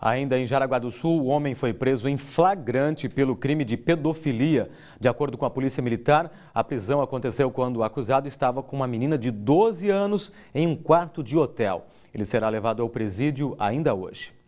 Ainda em Jaraguá do Sul, o homem foi preso em flagrante pelo crime de pedofilia. De acordo com a Polícia Militar, a prisão aconteceu quando o acusado estava com uma menina de 12 anos em um quarto de hotel. Ele será levado ao presídio ainda hoje.